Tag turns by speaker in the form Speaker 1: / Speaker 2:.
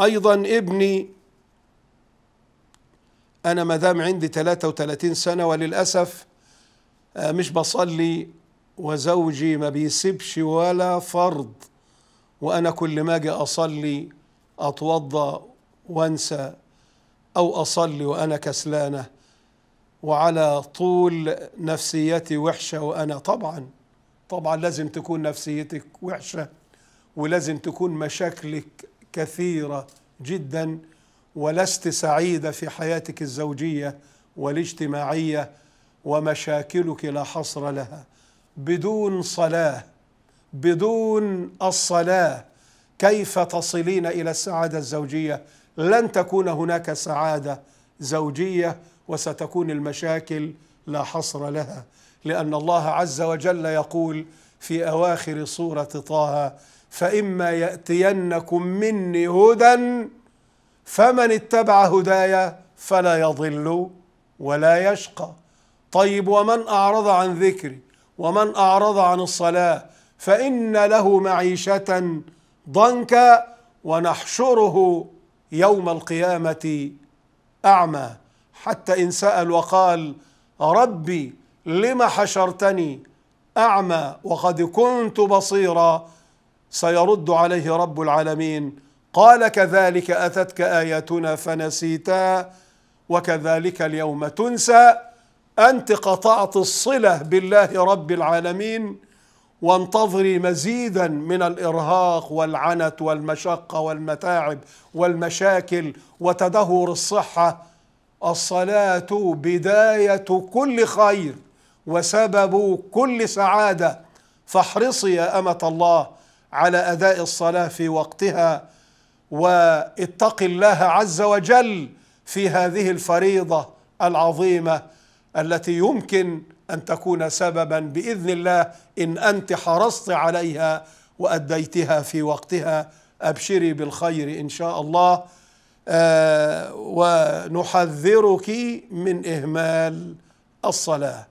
Speaker 1: أيضا ابني أنا ما دام عندي 33 سنة وللأسف آه، مش بصلي وزوجي ما بيسيبش ولا فرض وأنا كل ما أجي أصلي أتوضأ وأنسى أو أصلي وأنا كسلانة وعلى طول نفسيتي وحشة وأنا طبعا طبعا لازم تكون نفسيتك وحشة ولازم تكون مشاكلك كثيرة جدا ولست سعيدة في حياتك الزوجية والاجتماعية ومشاكلك لا حصر لها بدون صلاة بدون الصلاة كيف تصلين إلى السعادة الزوجية لن تكون هناك سعادة زوجية وستكون المشاكل لا حصر لها لأن الله عز وجل يقول في أواخر سورة طه فإما يأتينكم مني هدى فمن اتبع هدايا فلا يضل ولا يشقى طيب ومن أعرض عن ذكري ومن أعرض عن الصلاة فإن له معيشة ضنكا ونحشره يوم القيامة أعمى حتى إن سأل وقال ربي لم حشرتني أعمى وقد كنت بصيرا سيرد عليه رب العالمين قال كذلك أتتك آياتنا فنسيتا وكذلك اليوم تنسى أنت قطعت الصلة بالله رب العالمين وانتظري مزيدا من الإرهاق والعنت والمشقة والمتاعب والمشاكل وتدهور الصحة الصلاة بداية كل خير وسبب كل سعادة فاحرصي يا أمة الله على أداء الصلاة في وقتها واتق الله عز وجل في هذه الفريضة العظيمة التي يمكن أن تكون سببا بإذن الله إن أنت حرصت عليها وأديتها في وقتها أبشري بالخير إن شاء الله آه ونحذرك من إهمال الصلاة